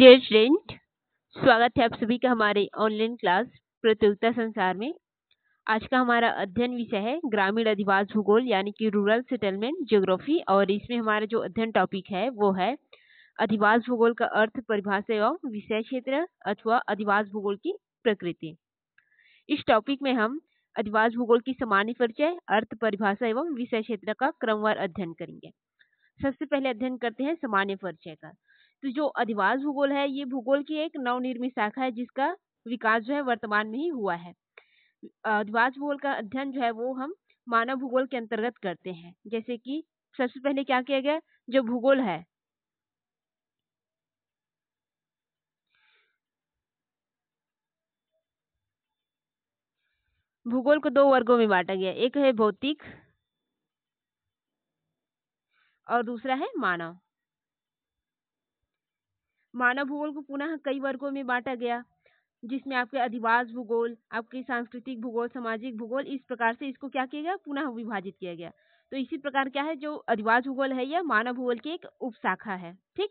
dear student स्वागत है आप सभी का हमारे ऑनलाइन क्लास प्रतियोगिता संसार में आज का हमारा अध्ययन विषय है ग्रामीण अधिवास भूगोल यानी कि रूरल सेटलमेंट ज्योग्राफी और इसमें हमारा जो अध्ययन टॉपिक है वो है अधिवास भूगोल का अर्थ परिभाषा एवं विषय क्षेत्र अथवा अधिवास भूगोल की प्रकृति इस टॉपिक में हम अधिवास भूगोल की सामान्य परिचय अर्थ परिभाषा एवं विषय क्षेत्र का क्रमवार अध्ययन करेंगे सबसे पहले अध्ययन करते हैं सामान्य परिचय का तो जो अधिवास भूगोल है ये भूगोल की एक नवनिर्मित शाखा है जिसका विकास जो है वर्तमान में ही हुआ है अधिवास भूगोल का अध्ययन जो है वो हम मानव भूगोल के अंतर्गत करते हैं जैसे कि सबसे पहले क्या किया गया जो भूगोल है भूगोल को दो वर्गों में बांटा गया एक है भौतिक और दूसरा है मानव मानव भूगोल को पुनः कई वर्गों में बांटा गया जिसमें आपके अधिवास भूगोल आपके सांस्कृतिक भूगोल सामाजिक भूगोल इस प्रकार से इसको क्या किया गया पुनः विभाजित किया गया तो इसी प्रकार क्या है जो अधिवास भूगोल है यह मानव भूगोल की एक उपशाखा है ठीक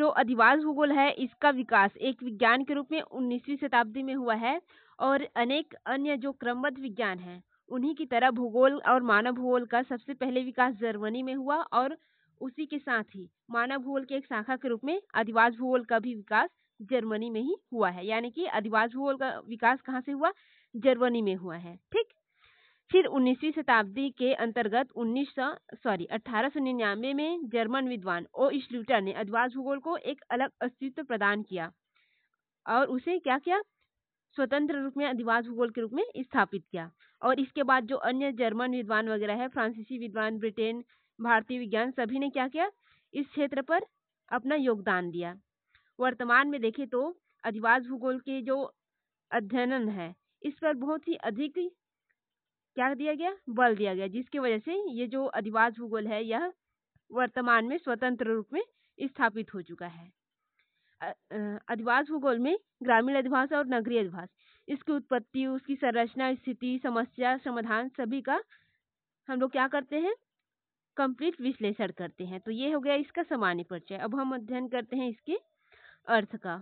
जो अधिवास भूगोल है इसका विकास एक विज्ञान के रूप में 19वीं शताब्दी में हुआ है और अनेक अन्य जो क्रमबद्ध विज्ञान है उन्हीं की तरह भूगोल और मानव भूगोल का सबसे पहले विकास जर्मनी में हुआ और उसी के साथ ही मानव भूगोल के एक शाखा के रूप में आदिवास भूगोल का भी विकास जर्मनी में ही हुआ है यानी कि आदिवास भूगोल का विकास कहाँ से हुआ जर्मनी में हुआ है ठीक फिर 19वीं शताब्दी के अंतर्गत 1900 सॉरी अठारह में जर्मन विद्वान ओ स्लूटर ने आदिवास भूगोल को एक अलग अस्तित्व प्रदान किया और उसे क्या किया स्वतंत्र रूप में आदिवास भूगोल के रूप में स्थापित किया और इसके बाद जो अन्य जर्मन विद्वान वगैरह है फ्रांसीसी विद्वान ब्रिटेन भारतीय विज्ञान सभी ने क्या किया इस क्षेत्र पर अपना योगदान दिया वर्तमान में देखें तो अधिवास भूगोल के जो अध्ययन है इस पर बहुत ही अधिक क्या दिया गया बल दिया गया जिसकी वजह से ये जो अधिवास भूगोल है यह वर्तमान में स्वतंत्र रूप में स्थापित हो चुका है अधिवास भूगोल में ग्रामीण अधिवास और नगरीय अधिवास इसकी उत्पत्ति उसकी संरचना स्थिति समस्या समाधान सभी का हम लोग क्या करते हैं कंप्लीट विश्लेषण करते हैं तो ये हो गया इसका सामान्य परिचय अब हम अध्ययन करते हैं इसके अर्थ का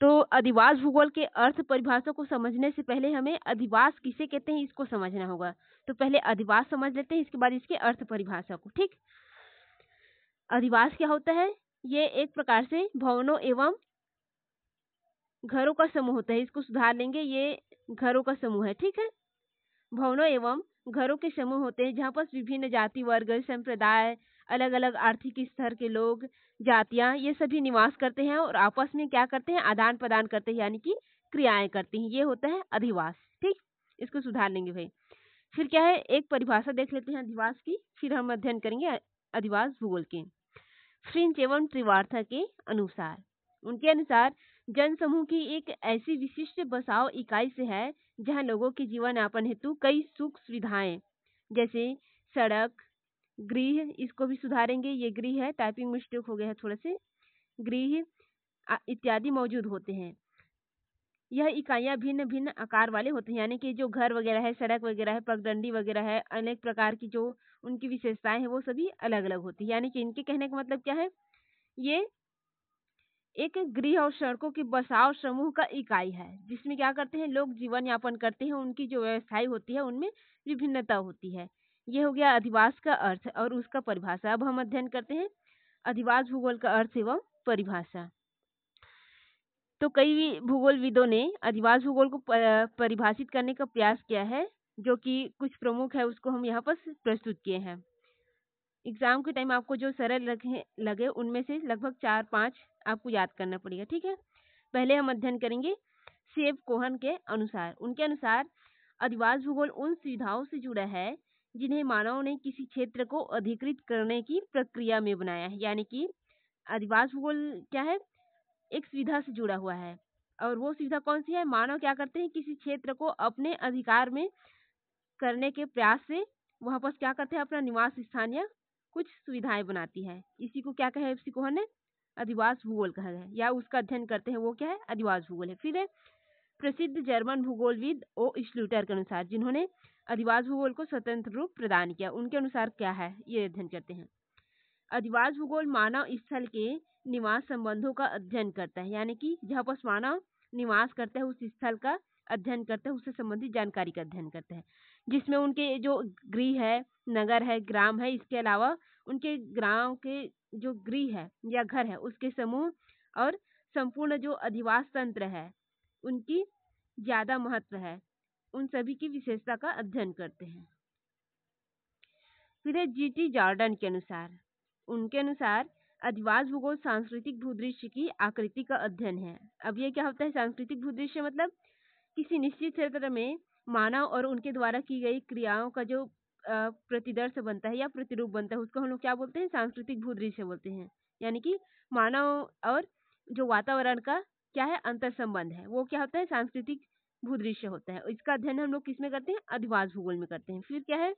तो अधिवास भूगोल के अर्थ परिभाषा को समझने से पहले हमें अधिवास किसे कहते हैं इसको समझना होगा तो पहले अधिवास समझ लेते हैं इसके बाद इसके अर्थ परिभाषा को ठीक अधिवास क्या होता है ये एक प्रकार से भवनों एवं घरों का समूह होता है इसको सुधार लेंगे ये घरों का समूह है ठीक है भवनों एवं घरों के समूह होते हैं जहाँ पर विभिन्न जाति वर्ग संप्रदाय अलग अलग आर्थिक स्तर के लोग जातियाँ ये सभी निवास करते हैं और आपस में क्या करते हैं आदान प्रदान करते हैं यानी कि क्रियाएं करते हैं ये होता है अधिवास ठीक इसको सुधार लेंगे भाई फिर क्या है एक परिभाषा देख लेते हैं अधिवास की फिर हम अध्ययन करेंगे अधिवास भूगोल के फ्रिंच एवं त्रिवार्था के अनुसार उनके अनुसार जनसमूह की एक ऐसी विशिष्ट बसाव इकाई से है जहां लोगों के जीवन यापन हेतु कई सुख सुविधाएं जैसे सड़क गृह इसको भी सुधारेंगे ये गृह है टाइपिंग मिस्टेक हो गया है थोड़ा से गृह इत्यादि मौजूद होते हैं यह इकाइयां भिन्न भिन्न आकार वाले होते हैं यानी कि जो घर वगैरह है सड़क वगैरह है पगडंडी वगैरह है अनेक प्रकार की जो उनकी विशेषताएं हैं वो सभी अलग अलग होती है यानी कि इनके कहने का मतलब क्या है ये एक गृह और सड़कों के बसाव समूह का इकाई है जिसमें क्या करते हैं लोग जीवन यापन करते हैं उनकी जो व्यवस्थाएं होती है उनमें विभिन्नता होती है ये हो गया अधिवास का अर्थ और उसका परिभाषा अब हम अध्ययन करते हैं अधिवास भूगोल का अर्थ एवं परिभाषा तो कई भूगोलविदों ने अधिवास भूगोल को परिभाषित करने का प्रयास किया है जो कि कुछ प्रमुख है उसको हम यहाँ पर प्रस्तुत किए हैं एग्जाम के टाइम आपको जो सरल लगे लगे उनमें से लगभग चार पाँच आपको याद करना पड़ेगा ठीक है पहले हम अध्ययन करेंगे सेव कोहन के अनुसार उनके अनुसार अधिवास भूगोल उन सुविधाओं से जुड़ा है जिन्हें मानव ने किसी क्षेत्र को अधिकृत करने की प्रक्रिया में बनाया है यानी कि अधिवास भूगोल क्या है एक सुविधा से जुड़ा हुआ है और वो सुविधा कौन सी है मानव क्या करते हैं किसी क्षेत्र को अपने अधिकार में करने के प्रयास से वहाँ पर क्या करते हैं अपना निवास स्थान या कुछ सुविधाएं बनाती है इसी को क्या कहे सिकोहन ने अधिवास भूगोल कहा है या उसका अध्ययन करते हैं वो क्या है अधिवास भूगोल है फिर है प्रसिद्ध जर्मन भूगोलविद ओ स्लूटर के अनुसार जिन्होंने अधिवास भूगोल को स्वतंत्र रूप प्रदान किया उनके अनुसार क्या है ये अध्ययन करते हैं अधिवास भूगोल मानव स्थल के निवास संबंधों का अध्ययन करता है यानी कि जहाँ पर मानव निवास करते है उस स्थल का अध्ययन करते हैं उससे संबंधित जानकारी का अध्ययन करते हैं जिसमें उनके जो गृह है नगर है ग्राम है इसके अलावा उनके ग्राम के जो गृह है या घर है उसके समूह और संपूर्ण जो अधिवास तंत्र है उनकी ज़्यादा महत्व है उन सभी की विशेषता का अध्ययन करते हैं फिर है जी टी जॉर्डन के अनुसार उनके अनुसार अधिवास भूगोल सांस्कृतिक भूदृश्य की आकृति का अध्ययन है अब ये क्या होता है सांस्कृतिक भूदृश्य मतलब किसी निश्चित क्षेत्र में मानव और उनके द्वारा की गई क्रियाओं का जो प्रतिदर्श बनता है या प्रतिरूप बनता है उसको हम लोग क्या बोलते हैं सांस्कृतिक भू दृश्य बोलते हैं यानी कि मानव और जो वातावरण का क्या है अंतर संबंध है वो क्या होता है सांस्कृतिक भूदृश्य होता है इसका अध्ययन हम लोग किसमें करते हैं अधिवास भूगोल में करते हैं फिर क्या है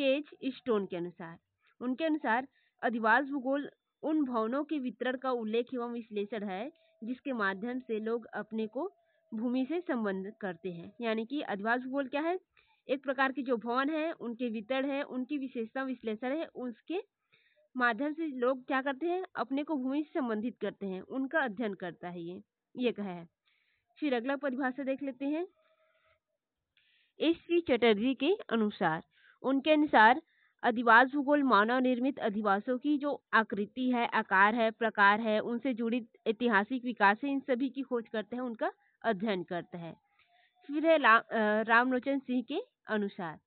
केज स्टोन के अनुसार उनके अनुसार अधिवास भूगोल उन भवनों के वितरण का उल्लेख एवं विश्लेषण है जिसके माध्यम से लोग अपने को भूमि से संबंध करते हैं यानी कि अधिवास भूगोल क्या है एक प्रकार के जो भवन है उनके वितरण है उनकी विशेषता विश्लेषण है उसके माध्यम से लोग क्या करते हैं अपने को भूमि से संबंधित करते हैं उनका अध्ययन करता है ये ये कहा है फिर अगला परिभाषा देख लेते हैं एस पी चटर्जी के अनुसार उनके अनुसार अधिवास भूगोल मानव निर्मित अधिवासों की जो आकृति है आकार है प्रकार है उनसे जुड़ी ऐतिहासिक विकास है इन सभी की खोज करते हैं उनका अध्ययन करता है फिर है रामलोचन सिंह के अनुसार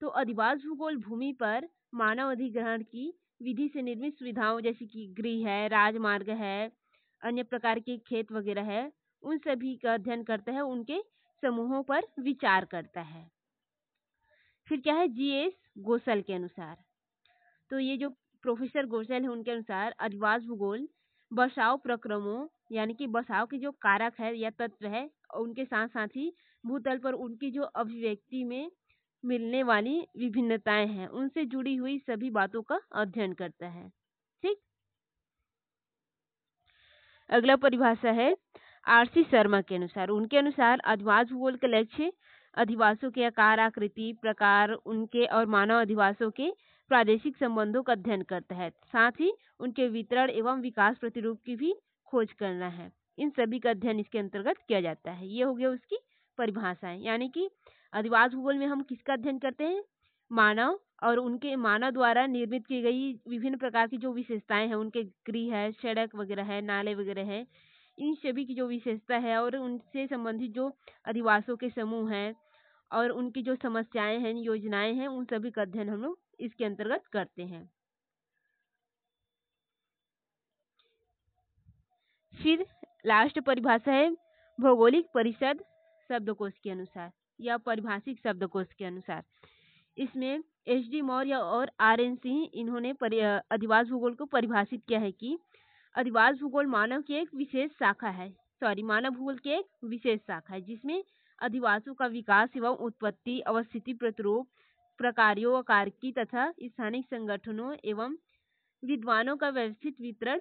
तो अधिवास भूगोल भूमि पर मानव अधिग्रहण की विधि से निर्मित सुविधाओं जैसे कि गृह है राजमार्ग है अन्य प्रकार के खेत वगैरह है उन सभी का अध्ययन करता है उनके समूहों पर विचार करता है फिर क्या है जी एस गोसल के अनुसार तो ये जो प्रोफेसर गोसल है उनके अनुसार अधिवास भूगोल बसाव प्रक्रमों यानी कि बसाव के जो कारक है या तत्व है उनके साथ साथ ही भूतल पर उनकी जो अभिव्यक्ति में मिलने वाली विभिन्नताएं हैं उनसे जुड़ी हुई सभी बातों का अध्ययन करता है ठीक अगला परिभाषा है आरसी शर्मा के अनुसार उनके अनुसार अधिवास भूगोल का लक्ष्य अधिवासों के आकार आकृति प्रकार उनके और मानव अधिवासों के प्रादेशिक संबंधों का अध्ययन करता है साथ ही उनके वितरण एवं विकास प्रतिरूप की भी खोज करना है इन सभी का अध्ययन इसके अंतर्गत किया जाता है ये हो गया उसकी परिभाषाएं यानी कि अधिवास भूगोल में हम किसका अध्ययन करते हैं मानव और उनके मानव द्वारा निर्मित की गई विभिन्न प्रकार की जो विशेषताएं हैं उनके गृह है सड़क वगैरह है नाले वगैरह है इन सभी की जो विशेषता है और उनसे संबंधित जो अधिवासों के समूह हैं और उनकी जो समस्याएं हैं योजनाएं हैं उन सभी का अध्ययन हम लोग इसके अंतर्गत करते हैं फिर लास्ट परिभाषा है भौगोलिक परिषद शब्दकोश के अनुसार या परिभाषिक शब्दकोश के अनुसार इसमें एच डी मौर्य और आर एन सिंह इन्होंने अधिवास भूगोल को परिभाषित किया है कि अधिवास भूगोल मानव की एक विशेष शाखा है सॉरी मानव भूगोल की एक विशेष शाखा है जिसमें अधिवासों का विकास एवं उत्पत्ति अवस्थिति प्रतिरूप प्रकार्यों अकार्की तथा स्थानिक संगठनों एवं विद्वानों का व्यवस्थित वितरण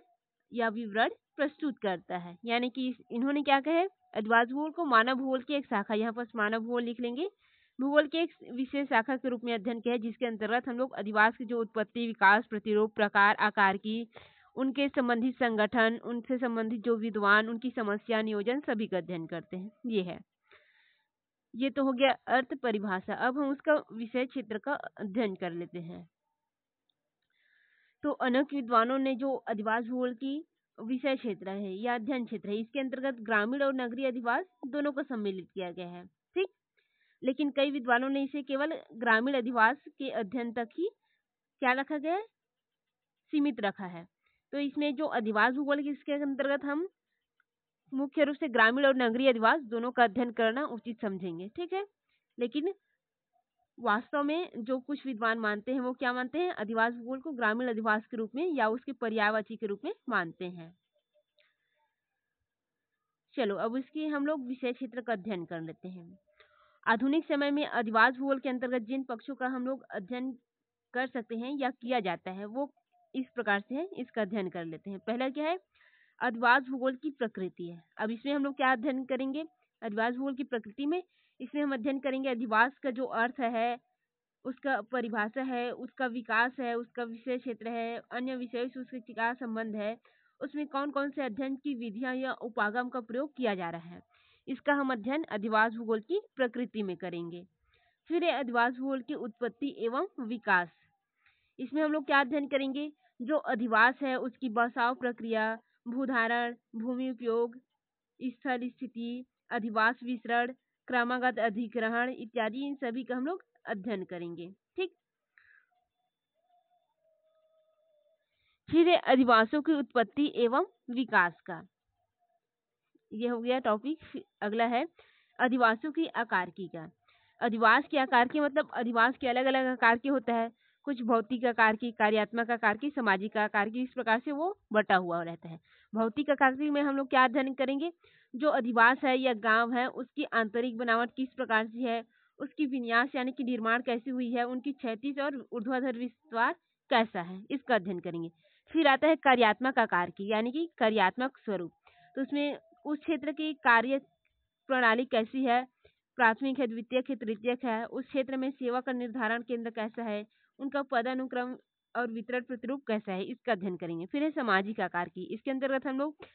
या विवरण प्रस्तुत करता है यानी कि इन्होंने क्या कहे अद्वाज भूगोल को मानव भूगोल की एक शाखा यहाँ पर मानव भूगोल लिख लेंगे भूगोल के एक विशेष शाखा के रूप में अध्ययन किया है जिसके अंतर्गत हम लोग अधिवास की जो उत्पत्ति विकास प्रतिरूप प्रकार आकार की उनके संबंधित संगठन उनसे संबंधित जो विद्वान उनकी समस्या नियोजन सभी का अध्ययन करते हैं ये है ये तो हो गया अर्थ परिभाषा अब हम उसका विषय क्षेत्र का अध्ययन कर लेते हैं तो अनेक विद्वानों ने जो अधिवास भूगोल की विषय क्षेत्र है या अध्ययन क्षेत्र है इसके अंतर्गत ग्रामीण और नगरीय अधिवास दोनों को सम्मिलित किया गया है ठीक लेकिन कई विद्वानों ने इसे केवल ग्रामीण अधिवास के अध्ययन तक ही क्या रखा गया है सीमित रखा है तो इसमें जो अधिवास भूगोल इसके अंतर्गत हम मुख्य रूप से ग्रामीण और नगरीय अधिवास दोनों का अध्ययन करना उचित समझेंगे ठीक है लेकिन वास्तव में जो कुछ विद्वान मानते हैं वो क्या मानते हैं अधिवास भूगोल को ग्रामीण अधिवास के रूप में या उसके पर्यायवाची के रूप में मानते हैं चलो अब इसकी हम लोग विषय क्षेत्र का अध्ययन कर लेते हैं आधुनिक समय में अधिवास भूगोल के अंतर्गत जिन पक्षों का हम लोग अध्ययन कर सकते हैं या किया जाता है वो इस प्रकार से है इसका अध्ययन कर लेते हैं पहला क्या है अधिवास भूगोल की प्रकृति है अब इसमें हम लोग क्या अध्ययन करेंगे अधिवास भूगोल की प्रकृति में इसमें हम अध्ययन करेंगे अधिवास का जो अर्थ है उसका परिभाषा है उसका विकास है उसका विषय क्षेत्र है अन्य विषय से उसके क्या संबंध है उसमें कौन कौन से अध्ययन की विधियां या उपागम का प्रयोग किया जा रहा है इसका हम अध्ययन अधिवास भूगोल की प्रकृति में करेंगे फिर है अधिवास भूगोल की उत्पत्ति एवं विकास इसमें हम लोग क्या अध्ययन करेंगे जो अधिवास है उसकी बसाव प्रक्रिया भूधारण भूमि उपयोग स्थल स्थिति अधिवास विसरण क्रमागत अधिग्रहण इत्यादि इन सभी का हम लोग अध्ययन करेंगे ठीक फिर अधिवासों की उत्पत्ति एवं विकास का यह हो गया टॉपिक अगला है अधिवासों की आकार की का अधिवास के आकार के मतलब अधिवास के अलग अलग आकार के होता है कुछ भौतिक आकार की कार्यात्मक आकार की सामाजिक आकार की इस प्रकार से वो बटा हुआ रहता है भौतिक आकार में हम लोग क्या अध्ययन करेंगे जो अधिवास है या गांव है उसकी आंतरिक बनावट किस प्रकार से है उसकी विन्यास यानी कि निर्माण कैसी हुई है उनकी क्षैतिज और ऊर्ध्वाधर विस्तार कैसा है इसका अध्ययन करेंगे फिर आता है कार्यात्मक आकार की यानी कि कार्यात्मक स्वरूप तो उसमें उस क्षेत्र की कार्य प्रणाली कैसी है प्राथमिक है द्वितीय है तृतीय है उस क्षेत्र में सेवा का निर्धारण केंद्र कैसा है उनका पदानुक्रम और वितरण प्रतिरूप कैसा है इसका अध्ययन करेंगे फिर है सामाजिक आकार की इसके अंतर्गत हम लोग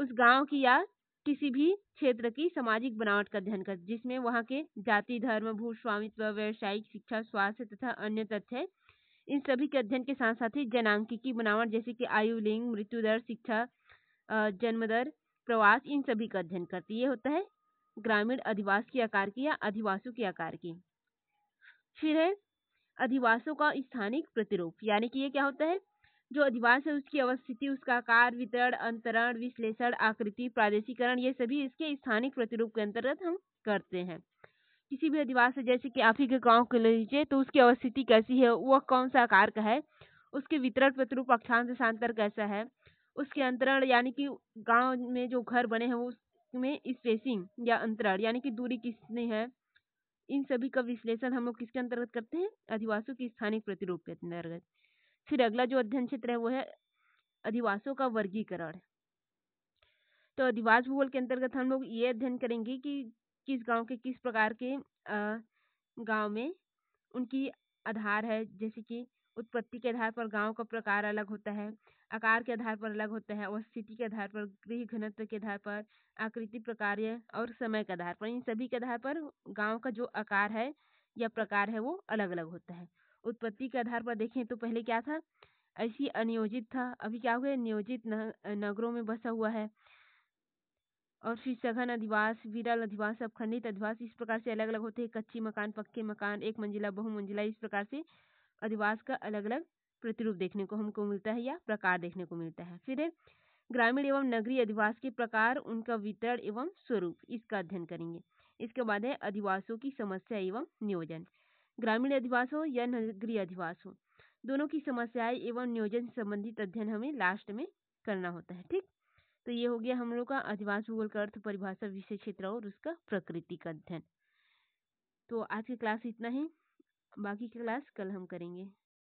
उस गांव की या किसी भी क्षेत्र की सामाजिक बनावट का अध्ययन कर जिसमें वहाँ के जाति धर्म भू स्वामित्व व्यवसायिक शिक्षा स्वास्थ्य तथा अन्य तथ्य इन सभी के अध्ययन के साथ साथ ही जनांकी की बनावट जैसे कि आयु लिंग मृत्यु दर शिक्षा जन्म दर प्रवास इन सभी का अध्ययन करती ये होता है ग्रामीण अधिवास की आकार की या अधिवासों की आकार की फिर है अधिवासों का स्थानिक प्रतिरूप यानी कि ये क्या होता है जो अधिवास है उसकी अवस्थिति उसका आकार वितरण अंतरण विश्लेषण आकृति प्रादेशिकरण ये सभी इसके स्थानिक प्रतिरूप के अंतर्गत हम करते हैं किसी भी अधिवास है जैसे कि आप ही के गाँव को ले लीजिए तो उसकी अवस्थिति कैसी है वह कौन सा आकार का है उसके वितरण प्रतिरूप अक्षांश देशांतर कैसा है उसके अंतरण यानी कि गांव में जो घर बने हैं उसमें स्पेसिंग या अंतरण यानी कि दूरी किसने है इन सभी का विश्लेषण हम लोग किसके अंतर्गत करते हैं अधिवासों की स्थानिक प्रतिरूप के अंतर्गत फिर अगला जो अध्ययन क्षेत्र है वो है अधिवासों का वर्गीकरण तो अधिवास भूगोल के अंतर्गत हम लोग ये अध्ययन करेंगे कि किस गांव के किस प्रकार के गांव में उनकी आधार है जैसे कि उत्पत्ति के आधार पर गांव का प्रकार अलग होता है आकार के आधार पर अलग होते हैं और स्थिति के आधार पर गृह घनत्व के आधार पर आकृति प्रकार और समय के आधार पर इन सभी के आधार पर गाँव का जो आकार है या प्रकार है वो अलग अलग होता है उत्पत्ति के आधार पर देखें तो पहले क्या था ऐसी अनियोजित था अभी क्या हुआ नियोजित नगरों में बसा हुआ है और फिर सघन अधिवास विरल अधिवास अब खंडित अधिवास इस प्रकार से अलग अलग होते हैं कच्ची मकान पक्के मकान एक मंजिला बहुमंजिला इस प्रकार से अधिवास का अलग अलग प्रतिरूप देखने को हमको मिलता है या प्रकार देखने को मिलता है फिर ग्रामीण एवं नगरीय अधिवास के प्रकार उनका वितरण एवं स्वरूप इसका अध्ययन करेंगे इसके बाद है अधिवासों की समस्या एवं नियोजन ग्रामीण अधिवास हो या नगरीय अधिवास हो दोनों की समस्याएं एवं नियोजन संबंधित अध्ययन हमें लास्ट में करना होता है ठीक तो ये हो गया हम लोग का अधिवास भूगोल का अर्थ परिभाषा विषय क्षेत्र और उसका प्रकृति का अध्ययन तो आज की क्लास इतना ही बाकी की क्लास कल हम करेंगे